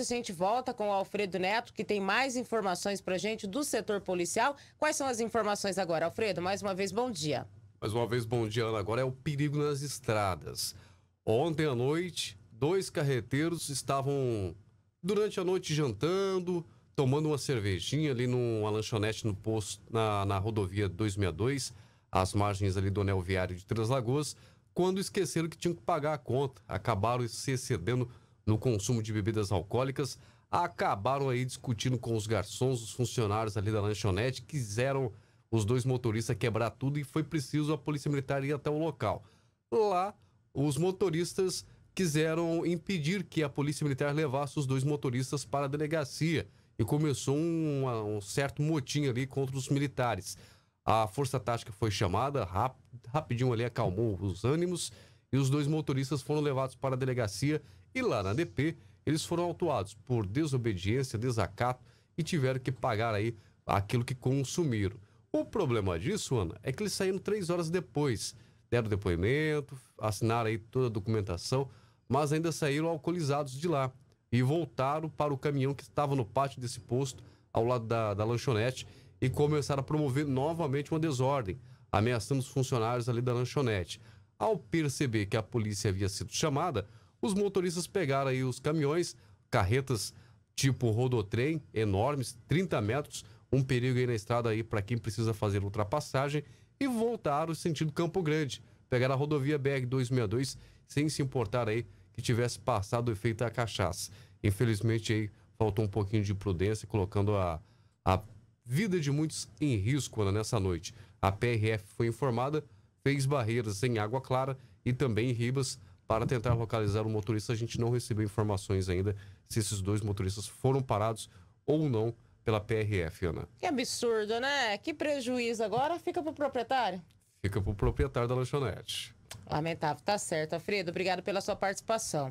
A gente volta com o Alfredo Neto, que tem mais informações para gente do setor policial. Quais são as informações agora, Alfredo? Mais uma vez, bom dia. Mais uma vez, bom dia, Ana. Agora é o perigo nas estradas. Ontem à noite, dois carreteiros estavam, durante a noite, jantando, tomando uma cervejinha ali numa lanchonete no posto, na, na rodovia 262, às margens ali do anel viário de Três Lagoas, quando esqueceram que tinham que pagar a conta. Acabaram se excedendo no consumo de bebidas alcoólicas, acabaram aí discutindo com os garçons, os funcionários ali da lanchonete, quiseram os dois motoristas quebrar tudo e foi preciso a polícia militar ir até o local. Lá, os motoristas quiseram impedir que a polícia militar levasse os dois motoristas para a delegacia e começou um, um certo motim ali contra os militares. A força tática foi chamada, rap, rapidinho ali acalmou os ânimos e os dois motoristas foram levados para a delegacia e lá na DP eles foram autuados por desobediência, desacato e tiveram que pagar aí aquilo que consumiram. O problema disso, Ana, é que eles saíram três horas depois, deram depoimento, assinaram aí toda a documentação, mas ainda saíram alcoolizados de lá e voltaram para o caminhão que estava no pátio desse posto, ao lado da, da lanchonete, e começaram a promover novamente uma desordem, ameaçando os funcionários ali da lanchonete. Ao perceber que a polícia havia sido chamada, os motoristas pegaram aí os caminhões, carretas tipo rodotrem, enormes, 30 metros, um perigo aí na estrada aí para quem precisa fazer ultrapassagem, e voltaram sentido Campo Grande. Pegaram a rodovia BR-262 sem se importar aí que tivesse passado o efeito da cachaça. Infelizmente aí faltou um pouquinho de prudência, colocando a, a vida de muitos em risco né, nessa noite. A PRF foi informada fez barreiras em Água Clara e também em Ribas para tentar localizar o motorista. A gente não recebeu informações ainda se esses dois motoristas foram parados ou não pela PRF, Ana. Que absurdo, né? Que prejuízo. Agora fica para o proprietário? Fica para o proprietário da lanchonete. Lamentável. Tá certo, Alfredo. Obrigado pela sua participação.